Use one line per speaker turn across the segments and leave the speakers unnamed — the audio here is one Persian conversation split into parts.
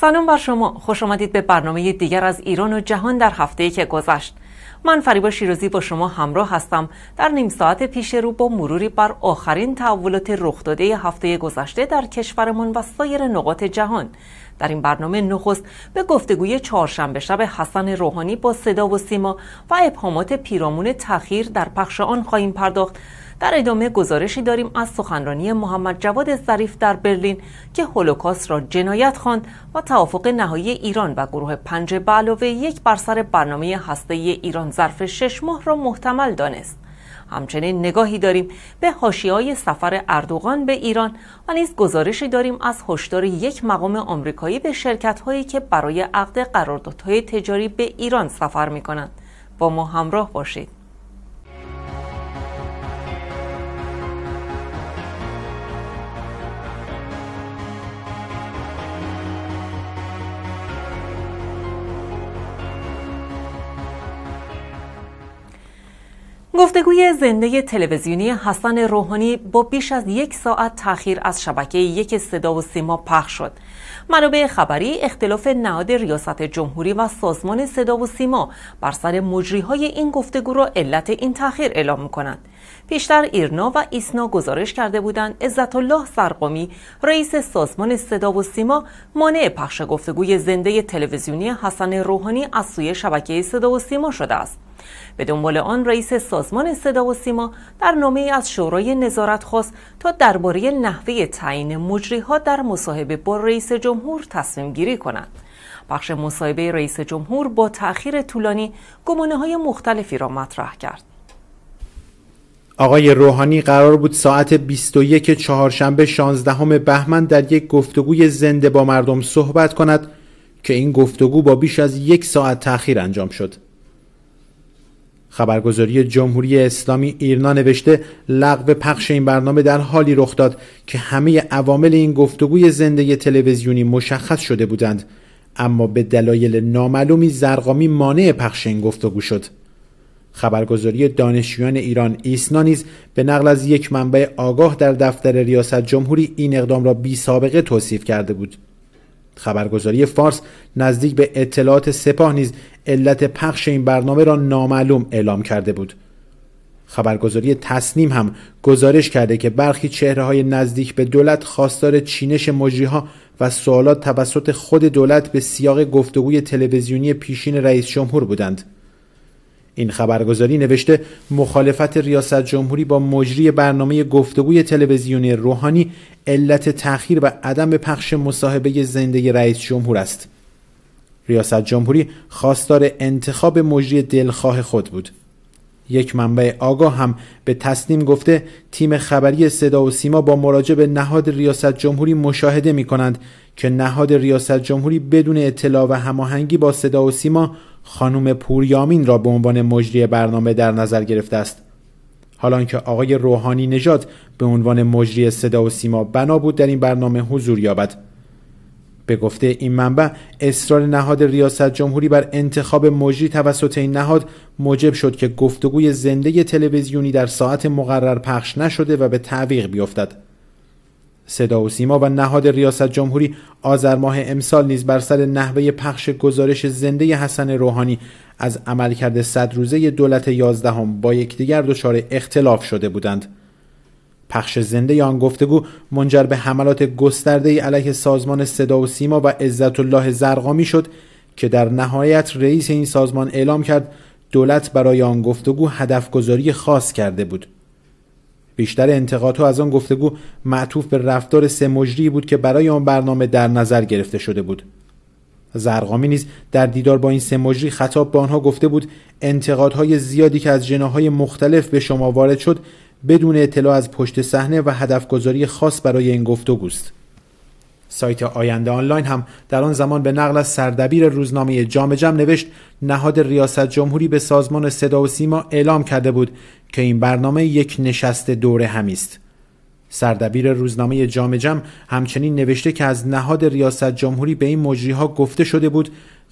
سلام بر شما خوش آمدید به برنامه دیگر از ایران و جهان در هفته که گذشت من فریبا شیرازی با شما همراه هستم در نیم ساعت پیش رو با مروری بر آخرین تحولات رخ داده هفته گذشته در کشورمان و سایر نقاط جهان در این برنامه نخست به گفتگوی چهارشنبه شب حسن روحانی با صدا و سیما و ابهامات پیرامون تخیر در پخش آن خواهیم پرداخت در ادامه گزارشی داریم از سخنرانی محمد جواد ظریف در برلین که هولوکاست را جنایت خواند و توافق نهایی ایران و گروه پنج به یک بر سر برنامه هسته ایران ظرف شش ماه را محتمل دانست همچنین نگاهی داریم به های سفر اردوغان به ایران و نیز گزارشی داریم از هشدار یک مقام آمریکایی به هایی که برای عقد قراردادهای تجاری به ایران سفر می‌کنند با ما همراه باشید گفتگوی زنده تلویزیونی حسن روحانی با بیش از یک ساعت تاخیر از شبکه یک صدا و سیما پخش شد. منابع خبری اختلاف نهاد ریاست جمهوری و سازمان صدا و سیما بر سر مجری های این گفتگو را علت این تاخیر اعلام میکنند. پیشتر ایرنا و ایسنا گزارش کرده بودند عزت الله سرقامی رئیس سازمان صدا و سیما مانع پخش گفتگوی زنده تلویزیونی حسن روحانی از سوی شبکه صدا و سیما شده است. به دنبال آن رئیس سازمان صدا و سیما در نامه از شورای نظارت خواست تا درباره نحوه تعیین مجریها در مصاحبه با رئیس جمهور تصمیم گیری کنند. بخش مصاحبه رئیس جمهور با تأخیر طولانی گمانه های مختلفی را مطرح کرد.
آقای روحانی قرار بود ساعت 21 چهارشنبه 16 بهمن در یک گفتگوی زنده با مردم صحبت کند که این گفتگو با بیش از یک ساعت تأخیر انجام شد. خبرگزاری جمهوری اسلامی ایرنا نوشته لغو پخش این برنامه در حالی رخ داد که همه عوامل این گفتگوی زنده تلویزیونی مشخص شده بودند اما به دلایل نامعلومی زرقامی مانع پخش این گفتگو شد خبرگزاری دانشجویان ایران ایسنا نیز به نقل از یک منبع آگاه در دفتر ریاست جمهوری این اقدام را بی سابقه توصیف کرده بود خبرگزاری فارس نزدیک به اطلاعات سپاه نیز علت پخش این برنامه را نامعلوم اعلام کرده بود خبرگزاری تسنیم هم گزارش کرده که برخی چهره های نزدیک به دولت خواستار چینش مجریها و سوالات توسط خود دولت به سیاق گفتگوی تلویزیونی پیشین رئیس جمهور بودند این خبرگزاری نوشته مخالفت ریاست جمهوری با مجری برنامه گفتگوی تلویزیونی روحانی علت تأخیر و عدم پخش مصاحبه زندگی رئیس جمهور است ریاست جمهوری خواستار انتخاب مجری دلخواه خود بود یک منبع آگاه هم به تسلیم گفته تیم خبری صدا و سیما با مراجعه به نهاد ریاست جمهوری مشاهده می کنند که نهاد ریاست جمهوری بدون اطلاع و هماهنگی با صدا و سیما خانم پوریامین را به عنوان مجری برنامه در نظر گرفته است حالا که آقای روحانی نژاد به عنوان مجری صدا و سیما بنا بود در این برنامه حضور یابد به گفته این منبع اصرار نهاد ریاست جمهوری بر انتخاب مجری توسط این نهاد موجب شد که گفتگوی زنده تلویزیونی در ساعت مقرر پخش نشده و به تعویق بیفتد صدا و سیما و نهاد ریاست جمهوری آذر ماه امسال نیز بر سر نحوه پخش گزارش زنده حسن روحانی از عملکرد صد روزه دولت یازدهم با یکدیگر دچار اختلاف شده بودند پخش زنده یا آن گفتگو منجر به حملات گسترده علیه سازمان صدا و سیما و عزت الله زرقامی شد که در نهایت رئیس این سازمان اعلام کرد دولت برای آن گفتگو هدف گذاری خاص کرده بود بیشتر انتقادها از آن گفتگو معطوف به رفتار سه بود که برای آن برنامه در نظر گرفته شده بود زرقامی نیز در دیدار با این سه خطاب به آنها گفته بود انتقادهای زیادی که از جناهای مختلف به شما وارد شد بدون اطلاع از پشت صحنه و گذاری خاص برای این گفتگوست سایت آینده آنلاین هم در آن زمان به نقل از سردبیر روزنامه جام جم نوشت نهاد ریاست جمهوری به سازمان صدا و سیما اعلام کرده بود که این برنامه یک نشست دوره همیست. سردبیر روزنامه جام جم همچنین نوشته که از نهاد ریاست جمهوری به این مجریها گفته شده بود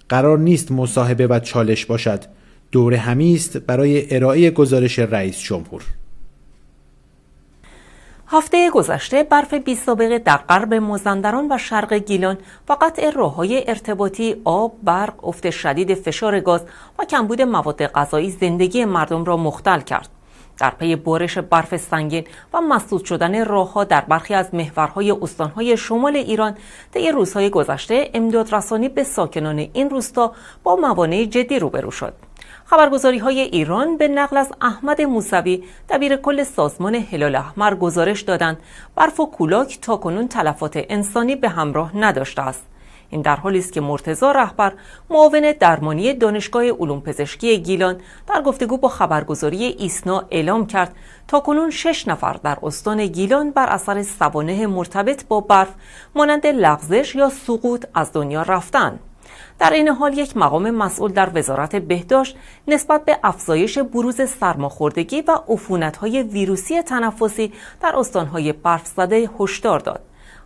قرار نیست مصاحبه و چالش باشد. دوره همیست برای ارائه گزارش رئیس جمهور.
هفته گذشته برف بی در غرب مازندران و شرق گیلان و قطع راههای ارتباطی آب، برق، افت شدید فشار گاز و کمبود مواد غذایی زندگی مردم را مختل کرد. در پی بارش برف سنگین و مسدود شدن راهها در برخی از محورهای استانهای شمال ایران طی روزهای گذشته امدادرسانی به ساکنان این روستا با موانع جدی روبرو شد. خبرگزاری های ایران به نقل از احمد موسوی دبیر کل سازمان هلال احمر گزارش دادند برف و کولاک تاکنون تلفات انسانی به همراه نداشته است این در حالی است که مرتزا رهبر معاون درمانی دانشگاه علوم پزشکی گیلان در گفتگو با خبرگزاری ایسنا اعلام کرد تا کنون شش نفر در استان گیلان بر اثر سوانه مرتبط با برف مانند لغزش یا سقوط از دنیا رفتند. در این حال یک مقام مسئول در وزارت بهداشت نسبت به افزایش بروز سرماخوردگی و عفونت‌های ویروسی تنفسی در استانهای برف زده هشدار داد.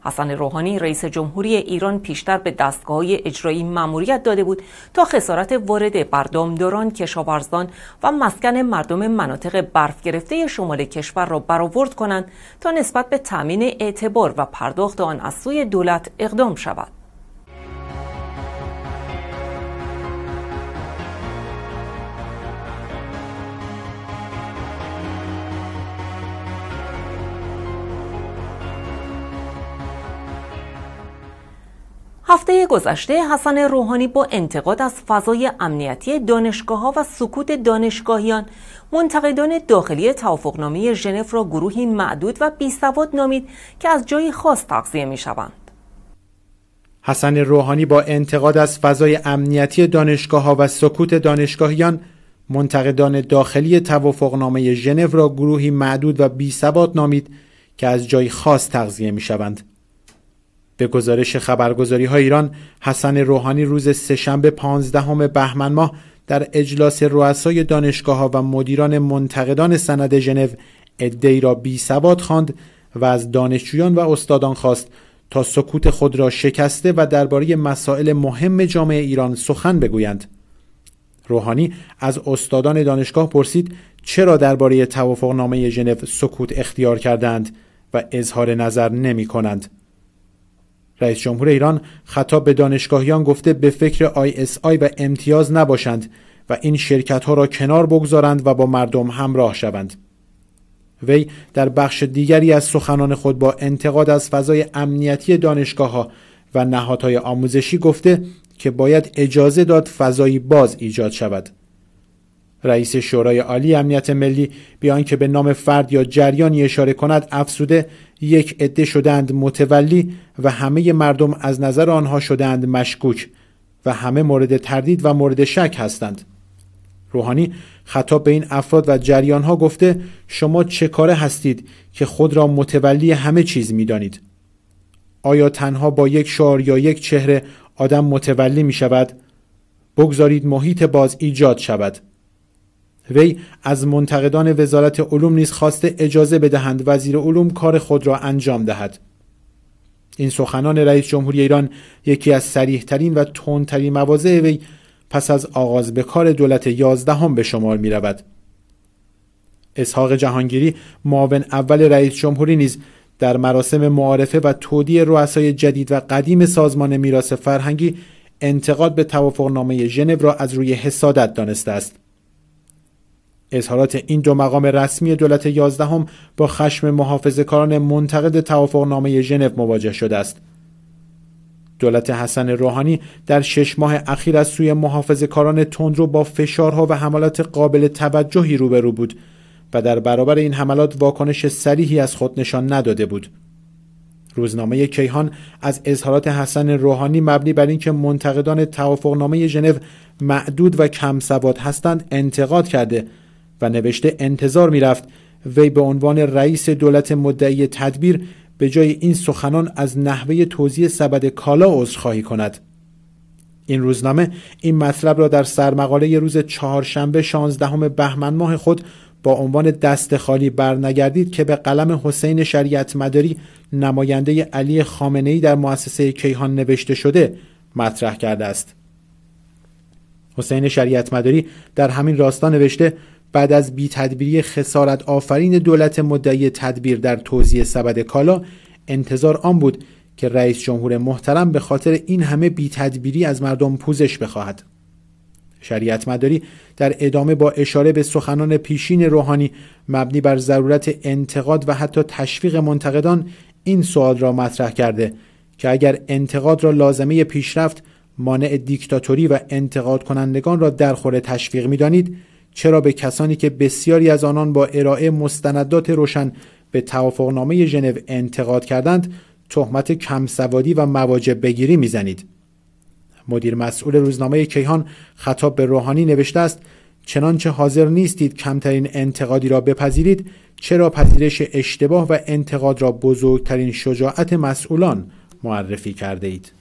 حسن روحانی رئیس جمهوری ایران پیشتر به دستگاه اجرایی مأموریت داده بود تا خسارت بر دامداران کشاورزان و مسکن مردم مناطق برف گرفته شمال کشور را برآورد کنند تا نسبت به تامین اعتبار و پرداخت آن از سوی دولت اقدام شود. هفته گذشته حسن روحانی با انتقاد از فضای امنیتی دانشگاه ها و سکوت دانشگاهیان منتقدان داخلی توافقنامه ژنو را گروهی معدود و بیسواد نامید که از جای خاص تغذیه می شوند.
حسن روحانی با انتقاد از فضای امنیتی دانشگاه ها و سکوت دانشگاهیان منتقدان داخلی توافقنامه ژنو را گروهی معدود و سواد نامید که از جای خاص تغذیه می شوند. به گزارش خبرگزاری ها ایران حسن روحانی روز سهشنبه 15 بهمن ماه در اجلاس رؤسای دانشگاه ها و مدیران منتقدان سند ژنو ادعی را بی سواد خواند و از دانشجویان و استادان خواست تا سکوت خود را شکسته و درباره مسائل مهم جامعه ایران سخن بگویند. روحانی از استادان دانشگاه پرسید چرا درباره نامه ژنو سکوت اختیار کردند و اظهار نظر نمی کنند. رئیس جمهور ایران خطاب به دانشگاهیان گفته به فکر آی و امتیاز نباشند و این شرکت ها را کنار بگذارند و با مردم همراه شوند. وی در بخش دیگری از سخنان خود با انتقاد از فضای امنیتی دانشگاه ها و نهادهای آموزشی گفته که باید اجازه داد فضایی باز ایجاد شود. رئیس شورای عالی امنیت ملی بیان که به نام فرد یا جریانی اشاره کند افسوده یک عده شدند متولی و همه مردم از نظر آنها شدند مشکوک و همه مورد تردید و مورد شک هستند روحانی خطاب به این افراد و جریانها گفته شما چه کاره هستید که خود را متولی همه چیز میدانید آیا تنها با یک شعار یا یک چهره آدم متولی می شود؟ بگذارید محیط باز ایجاد شود وی از منتقدان وزارت علوم نیز خواسته اجازه بدهند وزیر علوم کار خود را انجام دهد این سخنان رئیس جمهوری ایران یکی از سریحترین و تندترین مواضع وی پس از آغاز به کار دولت یازدهم به شمار می رود. اسحاق جهانگیری معاون اول رئیس جمهوری نیز در مراسم معارفه و تودی رؤسای جدید و قدیم سازمان میراث فرهنگی انتقاد به توافقنامه ژنو را از روی حسادت دانسته است اظهارات این دو مقام رسمی دولت یازدهم با خشم محافظه کاران منتقد توافقنامه ژنو مواجه شده است. دولت حسن روحانی در شش ماه اخیر از سوی محافظه کاران تندرو با فشارها و حملات قابل توجهی روبرو بود و در برابر این حملات واکنش سریحی از خود نشان نداده بود. روزنامه کیهان از اظهارات حسن روحانی مبنی بر اینکه منتقدان توافقنامه ژنو معدود و کم سواد هستند انتقاد کرده و نوشته انتظار میرفت وی به عنوان رئیس دولت مدعی تدبیر به جای این سخنان از نحوه توزیع سبد کالا عذرخواهی کند این روزنامه این مطلب را در سرمقاله روز چهارشنبه 16 بهمن ماه خود با عنوان دست خالی برنگردید که به قلم حسین شریعت مداری نماینده علی خامنه‌ای در مؤسسه کیهان نوشته شده مطرح کرده است. حسین شریعت مداری در همین راستا نوشته بعد از بی تدبیری خسارت آفرین دولت مدعی تدبیر در توزیع سبد کالا انتظار آن بود که رئیس جمهور محترم به خاطر این همه بی تدبیری از مردم پوزش بخواهد شریعت مداری در ادامه با اشاره به سخنان پیشین روحانی مبنی بر ضرورت انتقاد و حتی تشویق منتقدان این سوال را مطرح کرده که اگر انتقاد را لازمه پیشرفت مانع دیکتاتوری و انتقاد کنندگان را در خور تشویق میدانید چرا به کسانی که بسیاری از آنان با ارائه مستندات روشن به توافقنامه ژنو انتقاد کردند تهمت کمسوادی و مواجب بگیری میزنید مدیر مسئول روزنامه کیهان خطاب به روحانی نوشته است چنانچه حاضر نیستید کمترین انتقادی را بپذیرید چرا پذیرش اشتباه و انتقاد را بزرگترین شجاعت مسئولان معرفی کرده اید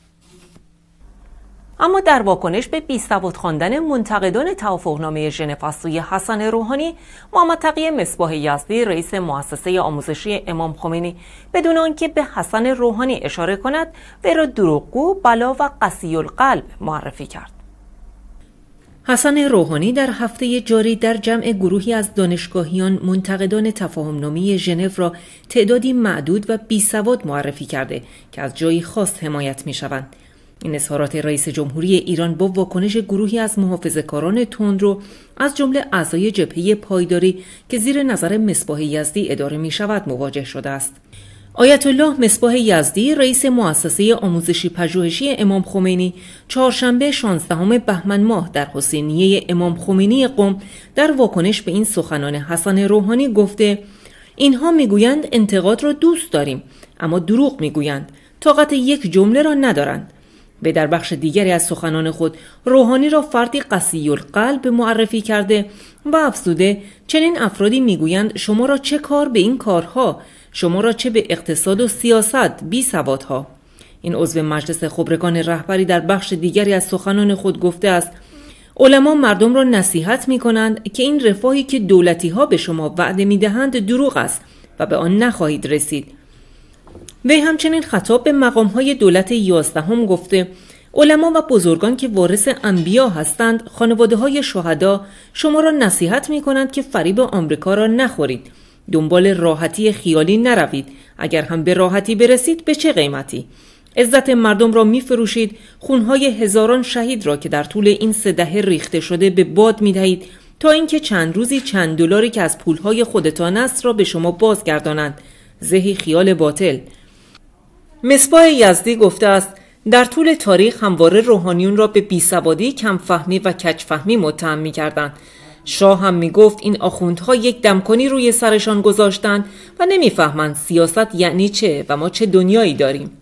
اما در واکنش به سواد خواندن منتقدان توافقنامه ژنو از سوی حسن روحانی محمد تقی مصباح یزدی رئیس مؤسسه آموزشی امام خمینی بدون آنکه به حسن روحانی اشاره کند وی را دروغگو بلا و قسی القلب معرفی کرد حسن روحانی در هفته جاری در جمع گروهی از دانشگاهیان منتقدان تفاهمنامه ژنو را تعدادی معدود و بیسواد معرفی کرده که از جایی خاص حمایت می شوند. این اظهارات رئیس جمهوری ایران با واکنش گروهی از محافظه‌کاران تندرو از جمله اعضای جبهه پایداری که زیر نظر مصباح یزدی اداره می شود مواجه شده است. آیت الله مصباح یزدی رئیس مؤسسه آموزشی پژوهشی امام خمینی چهارشنبه 16 بهمن ماه در حسینیه امام خمینی قم در واکنش به این سخنان حسن روحانی گفته اینها میگویند انتقاد را دوست داریم اما دروغ میگویند طاقت یک جمله را ندارند به در بخش دیگری از سخنان خود روحانی را فردی قسی القلب معرفی کرده و افزوده چنین افرادی میگویند شما را چه کار به این کارها شما را چه به اقتصاد و سیاست بی سوادها این عضو مجلس خبرگان رهبری در بخش دیگری از سخنان خود گفته است علما مردم را نصیحت می کنند که این رفاهی که دولتی ها به شما وعده می دهند دروغ است و به آن نخواهید رسید وی همچنین خطاب به مقام های دولت یازدهم گفته علما و بزرگان که وارث انبیا هستند خانواده های شهدا شما را نصیحت می کنند که فریب آمریکا را نخورید دنبال راحتی خیالی نروید اگر هم به راحتی برسید به چه قیمتی عزت مردم را میفروشید خونهای هزاران شهید را که در طول این سه دهه ریخته شده به باد می دهید تا اینکه چند روزی چند دلاری که از پولهای خودتان است را به شما بازگردانند ذهی خیال باطل مصباح یزدی گفته است در طول تاریخ همواره روحانیون را به بیسوادی کمفهمی و کچفهمی متهم می کردن. شاه هم می گفت این آخوندها یک دمکنی روی سرشان گذاشتند و نمیفهمند سیاست یعنی چه و ما چه دنیایی داریم.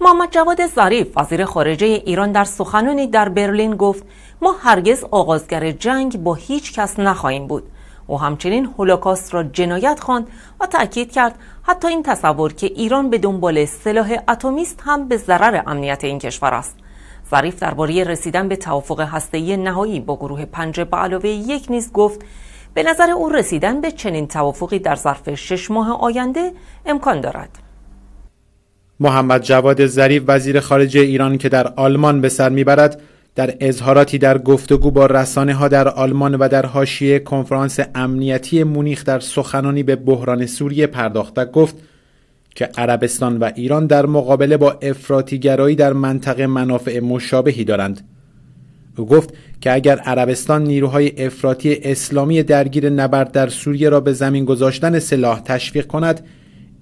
محمد جواد ظریف وزیر خارجه ایران در سخنانی در برلین گفت ما هرگز آغازگر جنگ با هیچ کس نخواهیم بود او همچنین هولوکاست را جنایت خواند و تأکید کرد حتی این تصور که ایران به دنبال سلاح اتمیست هم به ضرر امنیت این کشور است ظریف درباره رسیدن به توافق هسته‌ای نهایی با گروه پنج به علاوه یک نیز گفت به نظر او رسیدن به چنین توافقی در ظرف شش ماه آینده امکان دارد
محمد جواد ظریف وزیر خارجه ایران که در آلمان به سر میبرد در اظهاراتی در گفتگو با رسانه ها در آلمان و در حاشیه کنفرانس امنیتی مونیخ در سخنانی به بحران سوریه و گفت که عربستان و ایران در مقابله با افراطیگرایی در منطقه منافع مشابهی دارند او گفت که اگر عربستان نیروهای افراطی اسلامی درگیر نبرد در سوریه را به زمین گذاشتن سلاح تشویق کند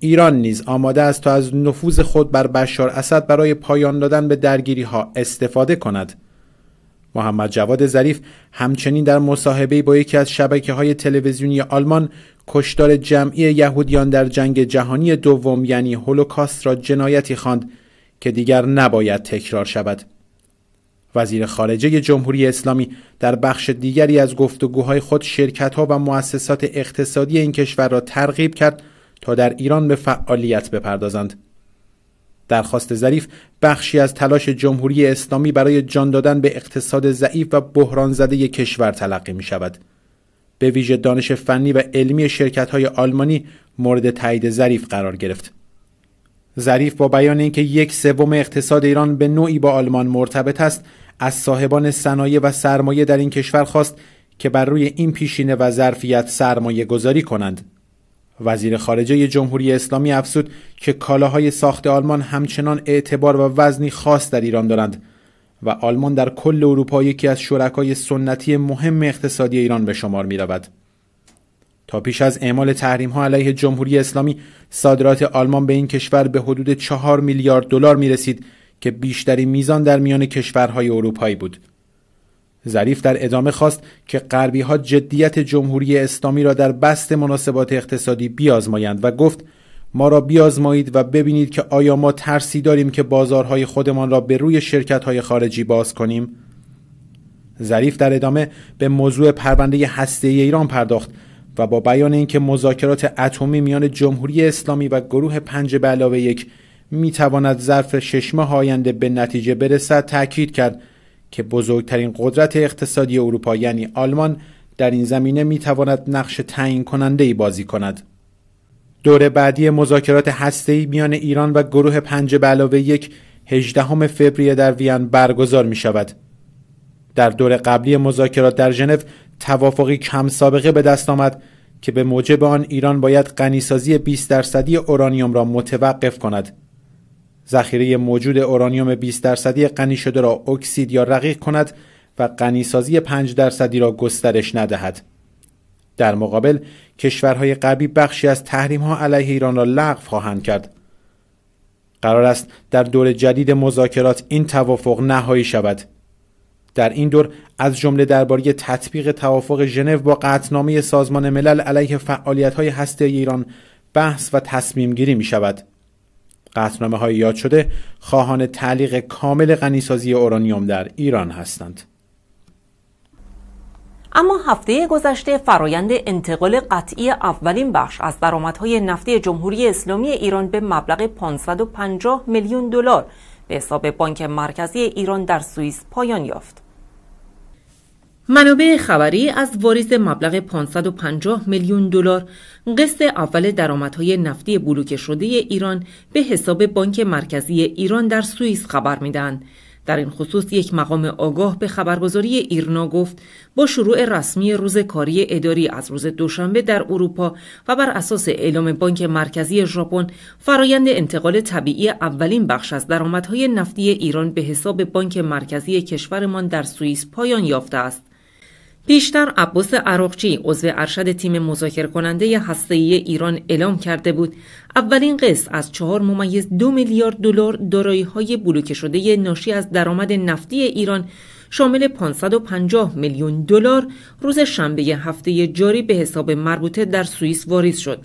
ایران نیز آماده است تا از نفوذ خود بر بشار اسد برای پایان دادن به درگیری ها استفاده کند محمد جواد ظریف همچنین در مصاحبه با یکی از شبکه های تلویزیونی آلمان کشتار جمعی یهودیان در جنگ جهانی دوم یعنی هولوکاست را جنایتی خواند که دیگر نباید تکرار شود وزیر خارجه جمهوری اسلامی در بخش دیگری از گفتگوهای خود شرکت ها و مؤسسات اقتصادی این کشور را ترغیب کرد تا در ایران به فعالیت بپردازند درخواست ظریف بخشی از تلاش جمهوری اسلامی برای جان دادن به اقتصاد ضعیف و بحران زده کشور تلقی می شود. به ویژه دانش فنی و علمی شرکت های آلمانی مورد تایید ظریف قرار گرفت. ظریف با بیان اینکه یک سوم اقتصاد ایران به نوعی با آلمان مرتبط است، از صاحبان صنایع و سرمایه در این کشور خواست که بر روی این پیشینه و ظرفیت سرمایه گذاری کنند. وزیر خارجه جمهوری اسلامی افزود که کالاهای ساخت آلمان همچنان اعتبار و وزنی خاص در ایران دارند و آلمان در کل اروپا یکی از شرکای سنتی مهم اقتصادی ایران به شمار می رود. تا پیش از اعمال تحریم ها علیه جمهوری اسلامی صادرات آلمان به این کشور به حدود 4 میلیارد دلار می رسید که بیشترین میزان در میان کشورهای اروپایی بود. ظریف در ادامه خواست که غربی ها جدیت جمهوری اسلامی را در بست مناسبات اقتصادی بیازمایند و گفت ما را بیازمایید و ببینید که آیا ما ترسی داریم که بازارهای خودمان را به روی شرکت های خارجی باز کنیم ظریف در ادامه به موضوع پرونده هسته ایران پرداخت و با بیان اینکه مذاکرات اتمی میان جمهوری اسلامی و گروه پنج به علاوه یک میتواند ظرف شش ماه آینده به نتیجه برسد تاکید کرد که بزرگترین قدرت اقتصادی اروپا یعنی آلمان در این زمینه می تواند نقش تعیین کننده ای بازی کند. دور بعدی مذاکرات ای میان ایران و گروه پنج بلاوه یک 18 فوریه در وین برگزار می شود. در دور قبلی مذاکرات در ژنو توافقی کم سابقه به دست آمد که به موجب آن ایران باید غنیسازی 20 درصدی اورانیوم را متوقف کند. ذخیره موجود اورانیوم 20 درصدی غنی شده را اکسید یا رقیق کند و غنیسازی 5 درصدی را گسترش ندهد. در مقابل کشورهای غربی بخشی از تحریم ها علیه ایران را لغو خواهند کرد. قرار است در دور جدید مذاکرات این توافق نهایی شود. در این دور از جمله درباره تطبیق توافق ژنو با قطعنامه سازمان ملل علیه فعالیت های هسته ایران بحث و تصمیم گیری می شود. قطنامه های یاد شده خواهان تعلیق کامل غنیسازی اورانیوم در ایران هستند.
اما هفته گذشته فرایند انتقال قطعی اولین بخش از درآمدهای نفتی جمهوری اسلامی ایران به مبلغ 550 میلیون دلار به حساب بانک مرکزی ایران در سوئیس پایان یافت. منابع خبری از واریز مبلغ 550 میلیون دلار قسط اول درآمدهای نفتی بلوکه شده ایران به حساب بانک مرکزی ایران در سوئیس خبر میدن. در این خصوص یک مقام آگاه به خبرگزاری ایرنا گفت با شروع رسمی روز کاری اداری از روز دوشنبه در اروپا و بر اساس اعلام بانک مرکزی ژاپن فرایند انتقال طبیعی اولین بخش از درآمدهای نفتی ایران به حساب بانک مرکزی کشورمان در سوئیس پایان یافته است پیشتر عباس عراقچی عضو ارشد تیم مذاکره کننده ای ایران اعلام کرده بود اولین قسط از چهار ممیز دو میلیارد دلار های بلوکه شده ناشی از درآمد نفتی ایران شامل 550 میلیون دلار روز شنبه هفته جاری به حساب مربوطه در سوئیس واریز شد.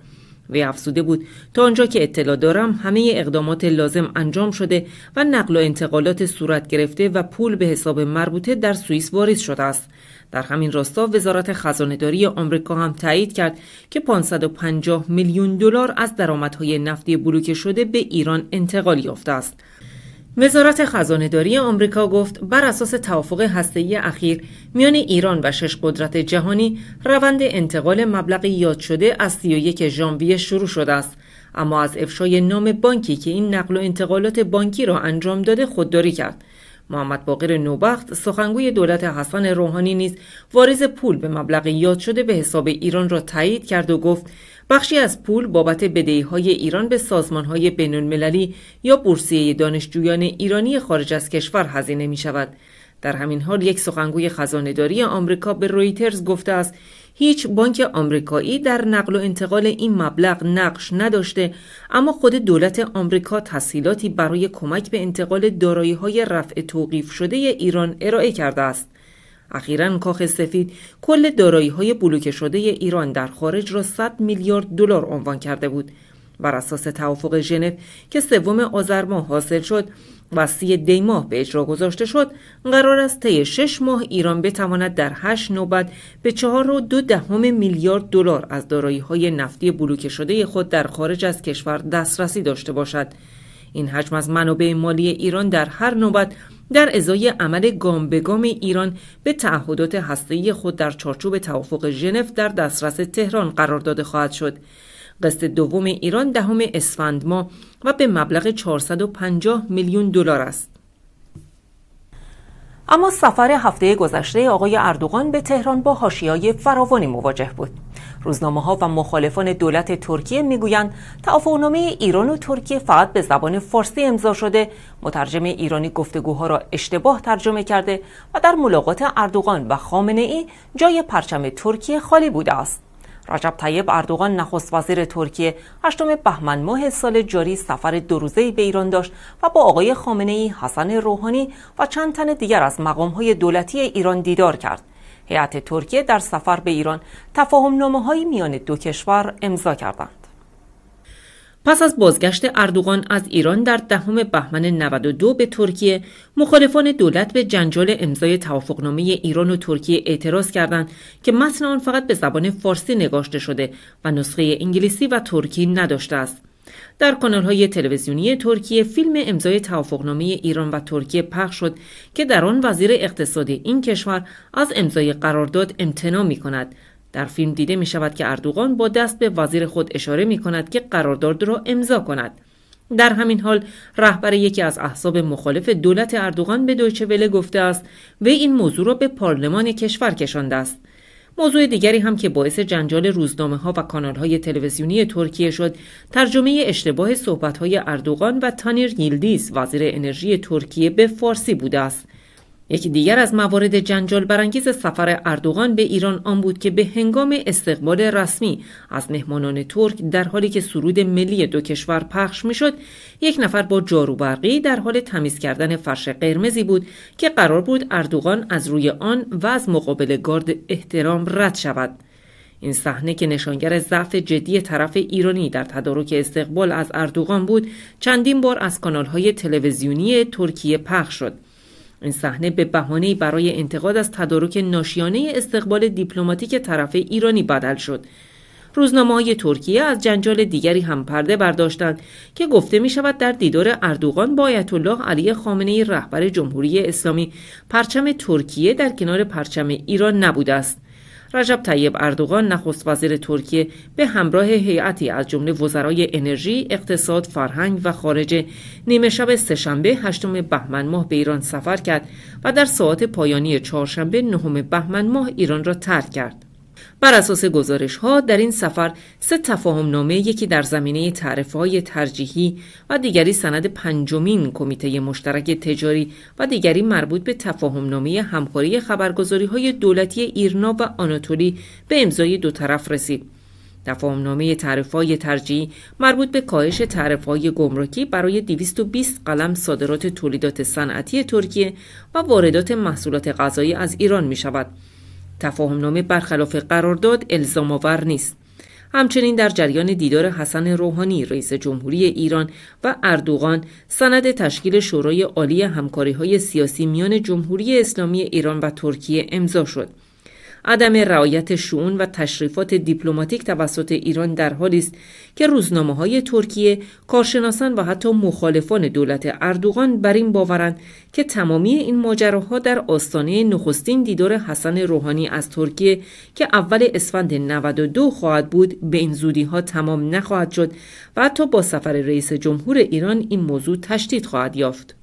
وی افزوده بود تا آنجا که اطلاع دارم همه اقدامات لازم انجام شده و نقل و انتقالات صورت گرفته و پول به حساب مربوطه در سوئیس واریز شده است در همین راستا وزارت خزانهداری آمریکا هم تایید کرد که 550 میلیون دلار از درآمدهای نفتی بلوکه شده به ایران انتقال یافته است وزارت داری آمریکا گفت بر اساس توافق هسته‌ای اخیر میان ایران و شش قدرت جهانی روند انتقال مبلغ یاد شده از 31 ژانویه شروع شده است اما از افشای نام بانکی که این نقل و انتقالات بانکی را انجام داده خودداری کرد محمد باقر نوبخت سخنگوی دولت حسن روحانی نیز واریز پول به مبلغ یاد شده به حساب ایران را تایید کرد و گفت بخشی از پول بابت بدهی های ایران به سازمان های بین المللی یا بورسیه دانشجویان ایرانی خارج از کشور هزینه می شود. در همین حال یک سخنگوی خزانهداری آمریکا به رویترز گفته است هیچ بانک آمریکایی در نقل و انتقال این مبلغ نقش نداشته اما خود دولت آمریکا تسهیلاتی برای کمک به انتقال دارایی های رفع توقیف شده ایران ارائه کرده است اخیرا کاخ سفید کل دارایی های بلوکه شده ایران در خارج را 100 میلیارد دلار عنوان کرده بود بر اساس توافق ژنو که سوم آذر ماه حاصل شد و سی دی ماه به اجرا گذاشته شد قرار است طی شش ماه ایران بتواند در هشت نوبت به چهار و دو دهم میلیارد دلار از دارایی های نفتی بلوکه شده خود در خارج از کشور دسترسی داشته باشد این حجم از منابع مالی ایران در هر نوبت در ازای عمل گام به گام ایران به تعهدات هسته‌ای خود در چارچوب توافق ژنو در دسترس تهران قرار داده خواهد شد. قسط دوم ایران دهم اسفند ماه و به مبلغ 450 میلیون دلار است. اما سفر هفته گذشته آقای اردوغان به تهران با حاشیه‌ای فراوانی مواجه بود. روزنامه ها و مخالفان دولت ترکیه میگویند توافقنامه ایران و ترکیه فقط به زبان فارسی امضا شده مترجم ایرانی گفتگوها را اشتباه ترجمه کرده و در ملاقات اردوغان و خامنه ای جای پرچم ترکیه خالی بوده است رجب طیب اردوغان نخست وزیر ترکیه هشتم بهمن ماه سال جاری سفر دو روزه به ایران داشت و با آقای خامنه ای، حسن روحانی و چند تن دیگر از مقامهای دولتی ایران دیدار کرد. هیئت ترکیه در سفر به ایران تفاهم میان دو کشور امضا کردند. پس از بازگشت اردوغان از ایران در دهم بهمن 92 به ترکیه، مخالفان دولت به جنجال امضای توافقنامه ایران و ترکیه اعتراض کردند که متن آن فقط به زبان فارسی نگاشته شده و نسخه انگلیسی و ترکی نداشته است. در های تلویزیونی ترکیه فیلم امضای توافقنامه ایران و ترکیه پخش شد که در آن وزیر اقتصاد این کشور از امضای قرارداد امتناع می کند در فیلم دیده می شود که اردوغان با دست به وزیر خود اشاره می کند که قرارداد را امضا کند در همین حال رهبر یکی از احزاب مخالف دولت اردوغان به دویچه وله گفته است وی این موضوع را به پارلمان کشور کشانده است موضوع دیگری هم که باعث جنجال روزنامه ها و کانال های تلویزیونی ترکیه شد ترجمه اشتباه صحبت های اردوغان و تانیر یلدیز وزیر انرژی ترکیه به فارسی بوده است یکی دیگر از موارد جنجال برانگیز سفر اردوغان به ایران آن بود که به هنگام استقبال رسمی از مهمانان ترک در حالی که سرود ملی دو کشور پخش میشد یک نفر با جاروبرقی در حال تمیز کردن فرش قرمزی بود که قرار بود اردوغان از روی آن و از مقابل گارد احترام رد شود این صحنه که نشانگر ضعف جدی طرف ایرانی در تدارک استقبال از اردوغان بود چندین بار از کانالهای تلویزیونی ترکیه پخش شد این صحنه به بهانه‌ای برای انتقاد از تدارک ناشیانه استقبال دیپلماتیک طرف ایرانی بدل شد. روزنامه ترکیه از جنجال دیگری هم پرده برداشتند که گفته می شود در دیدار اردوغان با آیت الله علی خامنه رهبر جمهوری اسلامی پرچم ترکیه در کنار پرچم ایران نبوده است. رجب طیب اردوغان نخست وزیر ترکیه به همراه هیئتی از جمله وزرای انرژی، اقتصاد، فرهنگ و خارجه نیمه شب سهشنبه هشتم بهمن ماه به ایران سفر کرد و در ساعت پایانی چهارشنبه نهم بهمن ماه ایران را ترک کرد. بر اساس گزارش ها در این سفر سه تفاهم نامه یکی در زمینه تعرف های ترجیحی و دیگری سند پنجمین کمیته مشترک تجاری و دیگری مربوط به تفاهم نامه همکاری خبرگزاری های دولتی ایرنا و آناتولی به امضای دو طرف رسید. تعرف های ترجیحی مربوط به کاهش های گمرکی برای 220 قلم صادرات تولیدات صنعتی ترکیه و واردات محصولات غذایی از ایران می شود. تفاهم نامه برخلاف قرارداد الزام آور نیست. همچنین در جریان دیدار حسن روحانی رئیس جمهوری ایران و اردوغان سند تشکیل شورای عالی همکاری های سیاسی میان جمهوری اسلامی ایران و ترکیه امضا شد. عدم رعایت شون و تشریفات دیپلماتیک توسط ایران در حالی است که روزنامه های ترکیه کارشناسان و حتی مخالفان دولت اردوغان بر این باورند که تمامی این ماجراها در آستانه نخستین دیدار حسن روحانی از ترکیه که اول اسفند 92 خواهد بود به این زودی ها تمام نخواهد شد و حتی با سفر رئیس جمهور ایران این موضوع تشدید خواهد یافت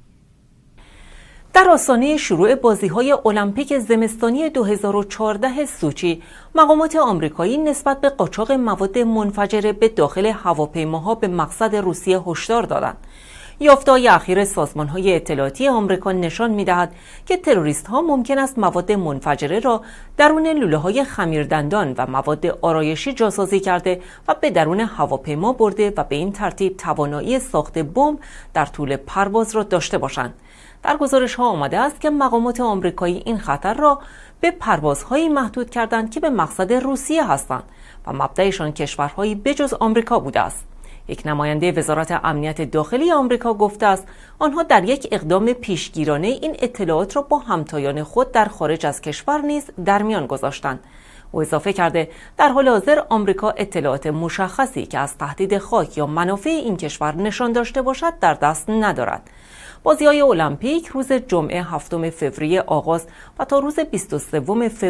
در آستانه شروع بازی های المپیک زمستانی 2014 سوچی، مقامات آمریکایی نسبت به قاچاق مواد منفجره به داخل هواپیماها به مقصد روسیه هشدار دادند. یافته‌های اخیر های اطلاعاتی آمریکا نشان می‌دهد که ها ممکن است مواد منفجره را درون های خمیردندان و مواد آرایشی جاسازی کرده و به درون هواپیما برده و به این ترتیب توانایی ساخت بمب در طول پرواز را داشته باشند. در گزارش ها آمده است که مقامات آمریکایی این خطر را به پروازهایی محدود کردند که به مقصد روسیه هستند و مبدعشان کشورهایی بجز آمریکا بوده است یک نماینده وزارت امنیت داخلی آمریکا گفته است آنها در یک اقدام پیشگیرانه این اطلاعات را با همتایان خود در خارج از کشور نیز در میان گذاشتند او اضافه کرده در حال حاضر آمریکا اطلاعات مشخصی که از تهدید خاک یا منافع این کشور نشان داشته باشد در دست ندارد بازی های المپیک روز جمعه 7 فوریه آغاز و تا روز 23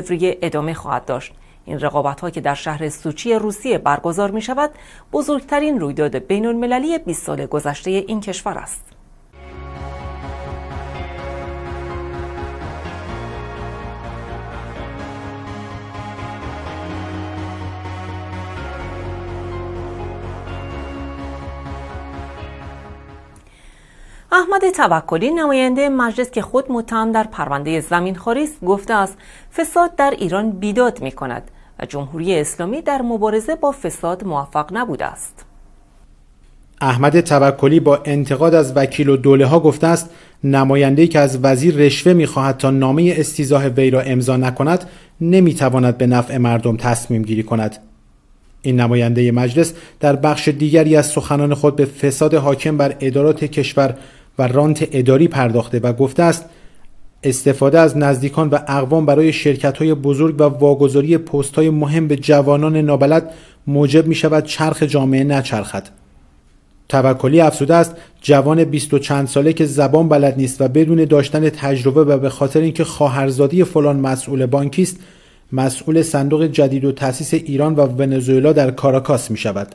فوریه ادامه خواهد داشت. این رقابت ها که در شهر سوچی روسیه برگزار می شود بزرگترین رویداد بین المللی 20 سال گذشته این کشور است. احمد توکلی نماینده مجلس که خود متهم در پرونده زمین است گفته است فساد در ایران بیداد می کند و جمهوری اسلامی در مبارزه با فساد موفق نبوده است.
احمد توکلی با انتقاد از وکیل و دوله ها گفته است نماینده که از وزیر رشوه میخواهد تا نامه استیزاه وی را امضا نکند نمی تواند به نفع مردم تصمیم گیری کند این نماینده مجلس در بخش دیگری از سخنان خود به فساد حاکم بر ادارات کشور و رانت اداری پرداخته و گفته است استفاده از نزدیکان و اقوام برای شرکت های بزرگ و واگذاری پست های مهم به جوانان نابلد موجب می شود چرخ جامعه نچرخد. توکلی افسوده است جوان بیست و چند ساله که زبان بلد نیست و بدون داشتن تجربه و به خاطر اینکه خواهرزادی فلان مسئول بانکی است مسئول صندوق جدید و تأسیس ایران و ونزوئلا در کاراکاس می شود.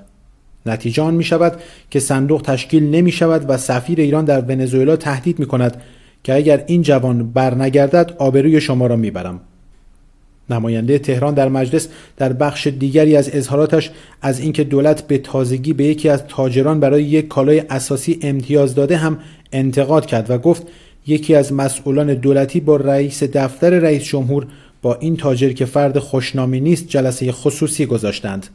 نتیجه آن می شود که صندوق تشکیل نمی شود و سفیر ایران در ونزوئلا تهدید می کند که اگر این جوان برنگردد آبروی شما را میبرم نماینده تهران در مجلس در بخش دیگری از اظهاراتش از اینکه دولت به تازگی به یکی از تاجران برای یک کالای اساسی امتیاز داده هم انتقاد کرد و گفت یکی از مسئولان دولتی با رئیس دفتر رئیس جمهور با این تاجر که فرد خوشنامی نیست جلسه خصوصی گذاشتند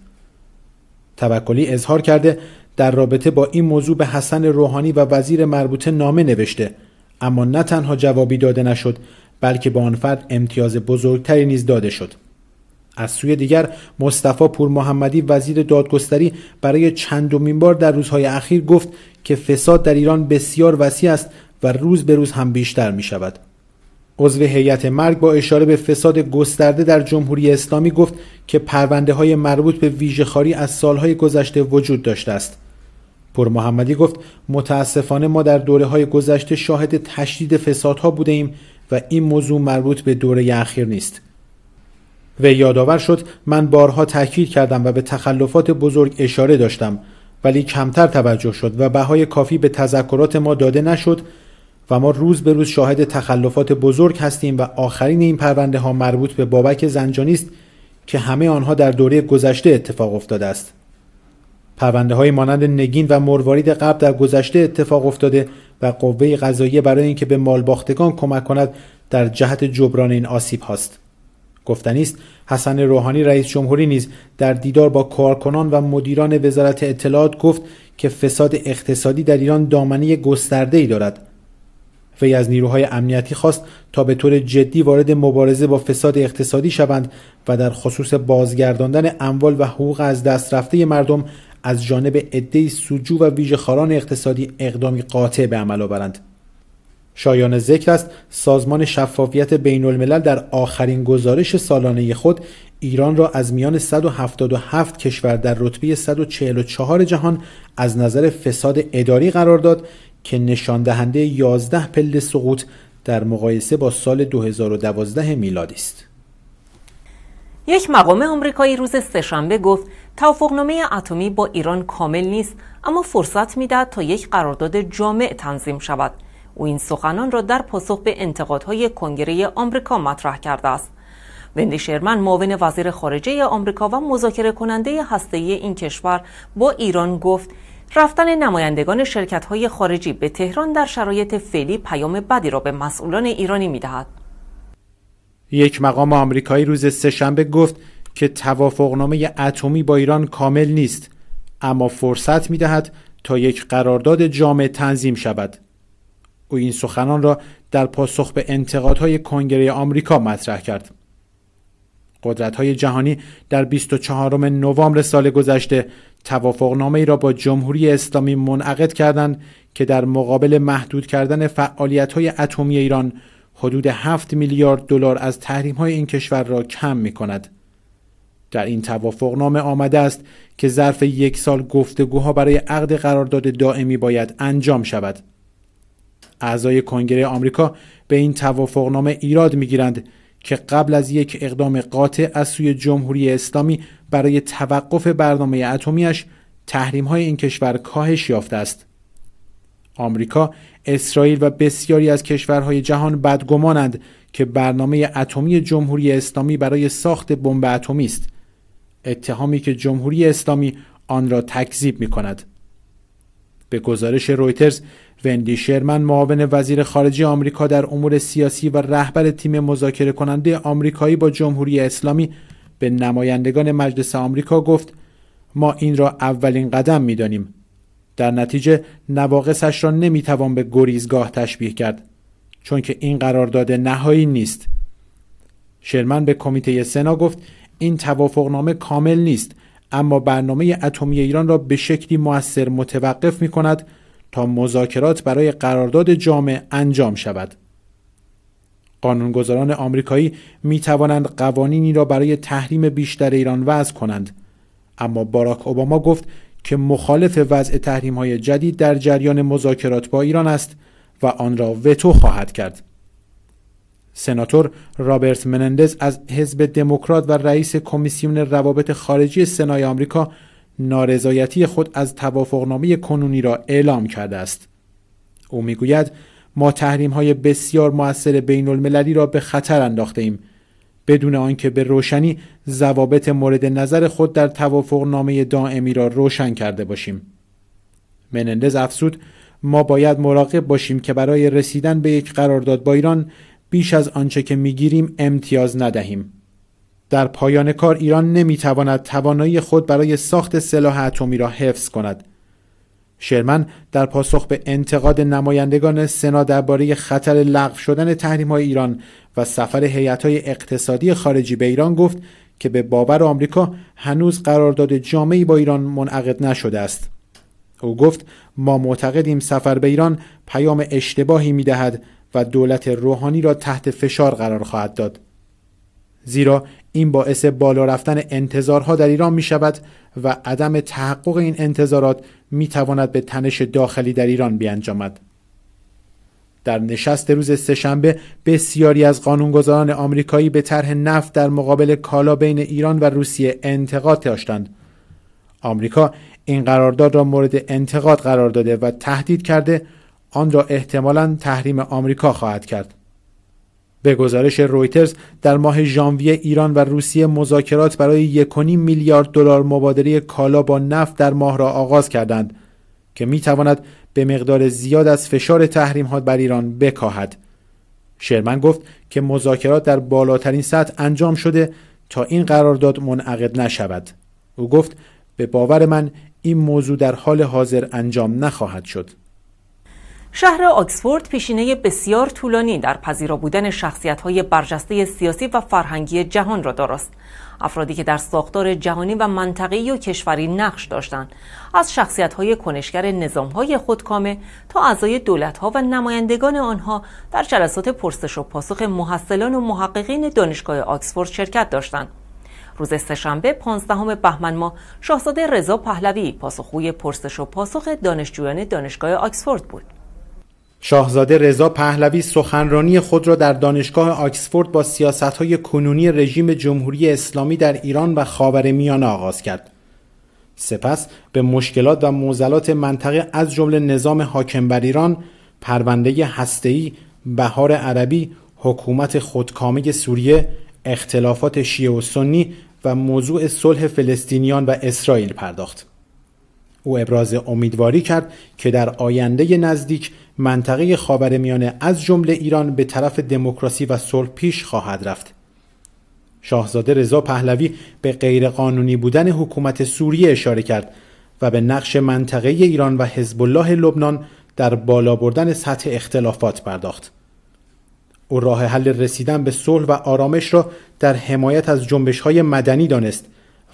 توکلی اظهار کرده در رابطه با این موضوع به حسن روحانی و وزیر مربوطه نامه نوشته اما نه تنها جوابی داده نشد بلکه به آن فرد امتیاز بزرگتری نیز داده شد از سوی دیگر مصطفی پور محمدی وزیر دادگستری برای چندمین بار در روزهای اخیر گفت که فساد در ایران بسیار وسیع است و روز به روز هم بیشتر می شود عضو هیئت مرگ با اشاره به فساد گسترده در جمهوری اسلامی گفت که پرونده های مربوط به ویژهخواری از سالهای گذشته وجود داشته است. پر محمدی گفت متاسفانه ما در دوره های گذشته شاهد تشدید فسادها بوده ایم و این موضوع مربوط به دوره اخیر نیست. و یادآور شد من بارها تاکید کردم و به تخلفات بزرگ اشاره داشتم ولی کمتر توجه شد و بهای کافی به تذکرات ما داده نشد و ما روز به روز شاهد تخلفات بزرگ هستیم و آخرین این پرونده ها مربوط به بابک زنجانی است که همه آنها در دوره گذشته اتفاق افتاده است پرونده های مانند نگین و مروارید قبل در گذشته اتفاق افتاده و قوه قضاییه برای اینکه به مالباختگان کمک کند در جهت جبران این آسیب هاست گفتنی است حسن روحانی رئیس جمهوری نیز در دیدار با کارکنان و مدیران وزارت اطلاعات گفت که فساد اقتصادی در ایران دامنه گسترده ای دارد وی از نیروهای امنیتی خواست تا به طور جدی وارد مبارزه با فساد اقتصادی شوند و در خصوص بازگرداندن اموال و حقوق از دست رفته مردم از جانب عدهای سوجو و ویژهخواران اقتصادی اقدامی قاطع به عمل آورند شایان ذکر است سازمان شفافیت بین الملل در آخرین گزارش سالانه خود ایران را از میان 177 کشور در رتبه 144 جهان از نظر فساد اداری قرار داد که نشان دهنده 11 پل سقوط در مقایسه با سال 2012 میلادی است.
یک مقام آمریکایی روز سهشنبه گفت توافقنامه اتمی با ایران کامل نیست اما فرصت میدهد تا یک قرارداد جامع تنظیم شود او این سخنان را در پاسخ به انتقادهای کنگره آمریکا مطرح کرده است وندی شرمن معاون وزیر خارجه آمریکا و مذاکره کننده هسته‌ای این کشور با ایران گفت رفتن نمایندگان شرکت های خارجی به تهران در شرایط فعلی پیام بدی را به مسئولان ایرانی می دهد.
یک مقام آمریکایی روز سهشنبه گفت که توافقنامه اتمی با ایران کامل نیست اما فرصت می دهد تا یک قرارداد جامع تنظیم شود. او این سخنان را در پاسخ به انتقادهای کنگره آمریکا مطرح کرد. قدرت های جهانی در 24 نوامبر سال گذشته توافقنامه ای را با جمهوری اسلامی منعقد کردند که در مقابل محدود کردن فعالیت های اتمی ایران حدود 7 میلیارد دلار از تحریم های این کشور را کم می کند. در این توافقنامه آمده است که ظرف یک سال گفتگوها برای عقد قرارداد دائمی باید انجام شود. اعضای کنگره آمریکا به این توافقنامه ایراد میگیرند که قبل از یک اقدام قاطع از سوی جمهوری اسلامی برای توقف برنامه اتمیش تحریم های این کشور کاهش یافته است. آمریکا، اسرائیل و بسیاری از کشورهای جهان بدگمانند که برنامه اتمی جمهوری اسلامی برای ساخت بمب اتمی است. اتهامی که جمهوری اسلامی آن را تکذیب می کند. به گزارش رویترز وندی شرمن معاون وزیر خارجه آمریکا در امور سیاسی و رهبر تیم مذاکره کننده آمریکایی با جمهوری اسلامی به نمایندگان مجلس آمریکا گفت ما این را اولین قدم میدانیم در نتیجه نواقصش را نمیتوان به گریزگاه تشبیه کرد چون که این قرارداد نهایی نیست شرمن به کمیته سنا گفت این توافقنامه کامل نیست اما برنامه اتمی ایران را به شکلی موثر متوقف می کند تا مذاکرات برای قرارداد جامع انجام شود. قانونگذاران آمریکایی می توانند قوانینی را برای تحریم بیشتر ایران وضع کنند اما باراک اوباما گفت که مخالف وضع تحریم های جدید در جریان مذاکرات با ایران است و آن را وتو خواهد کرد. سناتور رابرت منندز از حزب دموکرات و رئیس کمیسیون روابط خارجی سنای آمریکا نارضایتی خود از توافقنامه کنونی را اعلام کرده است او میگوید ما تحریم های بسیار موثر بین المللی را به خطر انداخته ایم بدون آنکه به روشنی ضوابط مورد نظر خود در توافقنامه دائمی را روشن کرده باشیم منندز افسود ما باید مراقب باشیم که برای رسیدن به یک قرارداد با ایران بیش از آنچه که میگیریم امتیاز ندهیم در پایان کار ایران نمیتواند توانایی خود برای ساخت سلاح اتمی را حفظ کند شرمن در پاسخ به انتقاد نمایندگان سنا درباره خطر لغو شدن تحریم های ایران و سفر هیئت های اقتصادی خارجی به ایران گفت که به باور آمریکا هنوز قرارداد جامعی با ایران منعقد نشده است او گفت ما معتقدیم سفر به ایران پیام اشتباهی می دهد و دولت روحانی را تحت فشار قرار خواهد داد زیرا این باعث بالا رفتن انتظارها در ایران می شود و عدم تحقق این انتظارات می تواند به تنش داخلی در ایران بیانجامد. در نشست روز سهشنبه بسیاری از قانونگذاران آمریکایی به طرح نفت در مقابل کالا بین ایران و روسیه انتقاد داشتند. آمریکا این قرارداد را مورد انتقاد قرار داده و تهدید کرده آن را احتمالا تحریم آمریکا خواهد کرد به گزارش رویترز در ماه ژانویه ایران و روسیه مذاکرات برای 1.5 میلیارد دلار مبادله کالا با نفت در ماه را آغاز کردند که می به مقدار زیاد از فشار تحریم ها بر ایران بکاهد شرمن گفت که مذاکرات در بالاترین سطح انجام شده تا این قرارداد منعقد نشود او گفت به باور من این موضوع در حال حاضر انجام نخواهد شد
شهر آکسفورد پیشینه بسیار طولانی در پذیرا بودن شخصیت‌های برجسته سیاسی و فرهنگی جهان را دارست. افرادی که در ساختار جهانی و منطقی و کشوری نقش داشتند از های کنشگر های خودکامه تا اعضای دولت‌ها و نمایندگان آنها در جلسات پرسش و پاسخ محصلان و محققین دانشگاه آکسفورد شرکت داشتند. روز سهشنبه 15 بهمن ماه شاهزاده رضا پهلوی پاسخگوی پرسش و پاسخ دانشجویان دانشگاه آکسفورد بود.
شاهزاده رضا پهلوی سخنرانی خود را در دانشگاه آکسفورد با های کنونی رژیم جمهوری اسلامی در ایران و خاورمیانه آغاز کرد. سپس به مشکلات و موزلات منطقه از جمله نظام حاکم بر ایران، پرونده هسته‌ای، بهار عربی، حکومت خودکامه سوریه، اختلافات شیعه و سنی و موضوع صلح فلسطینیان و اسرائیل پرداخت. او ابراز امیدواری کرد که در آینده نزدیک منطقه میانه از جمله ایران به طرف دموکراسی و صلح پیش خواهد رفت شاهزاده رضا پهلوی به غیرقانونی بودن حکومت سوریه اشاره کرد و به نقش منطقه ایران و حزب الله لبنان در بالا بردن سطح اختلافات پرداخت. او راه حل رسیدن به صلح و آرامش را در حمایت از جنبش های مدنی دانست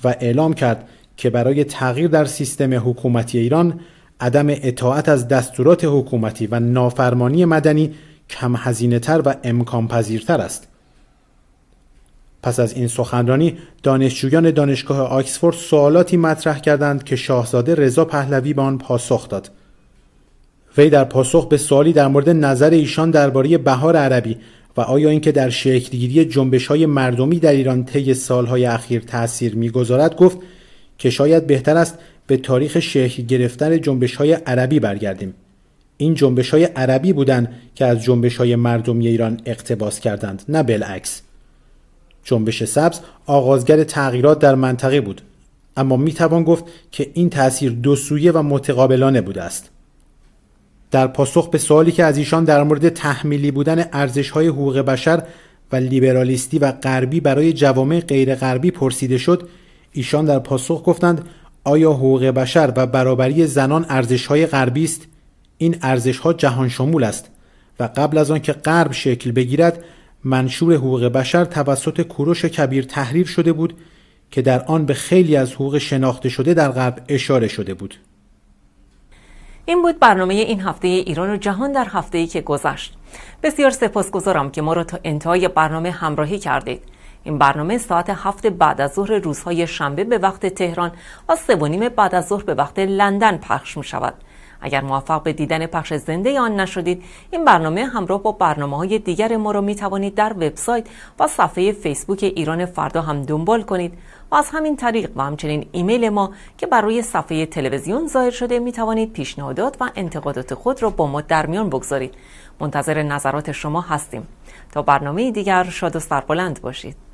و اعلام کرد که برای تغییر در سیستم حکومتی ایران عدم اطاعت از دستورات حکومتی و نافرمانی مدنی کم هزینه تر و امکان پذیرتر است. پس از این سخنرانی دانشجویان دانشگاه آکسفورد سوالاتی مطرح کردند که شاهزاده رضا پهلوی به آن پاسخ داد. وی در پاسخ به سوالی در مورد نظر ایشان درباره بهار عربی و آیا اینکه در شکلگیری جنبش های مردمی در ایران طی سالهای اخیر تأثیر میگذارد گفت که شاید بهتر است به تاریخ شکل گرفتن جنبش های عربی برگردیم این جنبش های عربی بودند که از جنبش های مردمی ایران اقتباس کردند نه بالعکس جنبش سبز آغازگر تغییرات در منطقه بود اما می گفت که این تاثیر دو سویه و متقابلانه بوده است در پاسخ به سوالی که از ایشان در مورد تحمیلی بودن ارزش های حقوق بشر و لیبرالیستی و غربی برای جوامع غیر غربی پرسیده شد ایشان در پاسخ گفتند آیا حقوق بشر و برابری زنان های غربی است این ها جهان شمول است و قبل از آن که غرب شکل بگیرد منشور حقوق بشر توسط کوروش کبیر تحریر شده بود که در آن به خیلی از حقوق شناخته شده در غرب اشاره شده بود
این بود برنامه این هفته ایران و جهان در هفته‌ای که گذشت بسیار سپاسگزارم که ما را تا انتهای برنامه همراهی کردید این برنامه ساعت هفت بعد از ظهر روزهای شنبه به وقت تهران و سه و بعد از ظهر به وقت لندن پخش می شود. اگر موفق به دیدن پخش زنده آن نشدید این برنامه همراه با برنامه های دیگر ما را می توانید در وبسایت و صفحه فیسبوک ایران فردا هم دنبال کنید و از همین طریق و همچنین ایمیل ما که برای صفحه تلویزیون ظاهر شده می توانید پیشنهادات و انتقادات خود را با ما در میان بگذارید منتظر نظرات شما هستیم تا برنامه دیگر شاد و سربلند باشید